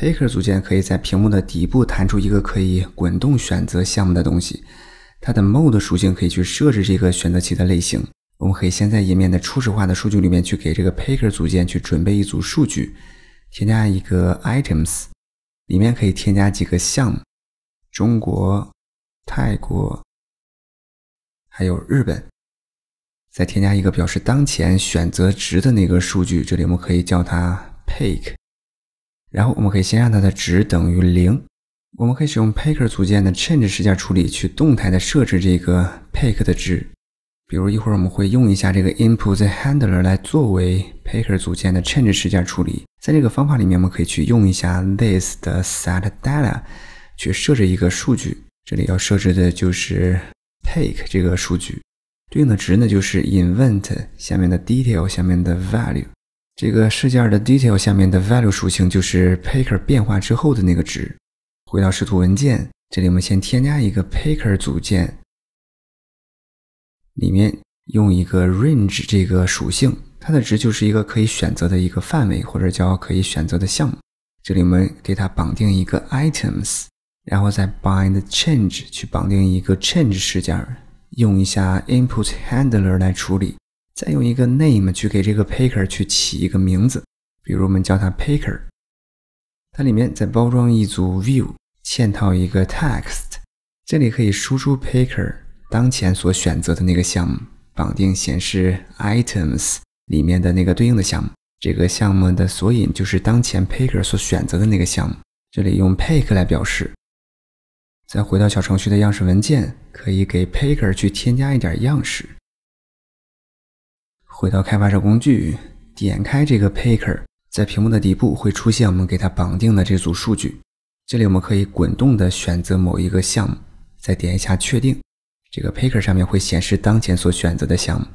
Picker 组件可以在屏幕的底部弹出一个可以滚动选择项目的东西，它的 mode 属性可以去设置这个选择器的类型。我们可以先在页面的初始化的数据里面去给这个 Picker 组件去准备一组数据，添加一个 items，里面可以添加几个项目，中国、泰国，还有日本，再添加一个表示当前选择值的那个数据，这里我们可以叫它 pick。然后我们可以先让它的值等于零。我们可以使用 Picker 组件的 change 事件处理去动态的设置这个 p i c k 的值。比如一会儿我们会用一下这个 InputHandler 来作为 Picker 组件的 change 事件处理。在这个方法里面，我们可以去用一下 this.setData 的去设置一个数据。这里要设置的就是 p i c k 这个数据对应的值呢，就是 Invent 下面的 Detail 下面的 value。这个事件的 detail 下面的 value 属性就是 picker 变化之后的那个值。回到视图文件，这里我们先添加一个 picker 组件，里面用一个 range 这个属性，它的值就是一个可以选择的一个范围，或者叫可以选择的项目。这里我们给它绑定一个 items，然后再 bind change 去绑定一个 change 事件，用一下 input handler 来处理。再用一个 name 去给这个 picker 去起一个名字，比如我们叫它 picker。它里面再包装一组 view，嵌套一个 text，这里可以输出 picker 当前所选择的那个项目，绑定显示 items 里面的那个对应的项目。这个项目的索引就是当前 picker 所选择的那个项目，这里用 pick 来表示。再回到小程序的样式文件，可以给 p a c k e r 去添加一点样式。回到开发者工具，点开这个 picker，在屏幕的底部会出现我们给它绑定的这组数据。这里我们可以滚动的选择某一个项目，再点一下确定，这个 picker 上面会显示当前所选择的项目。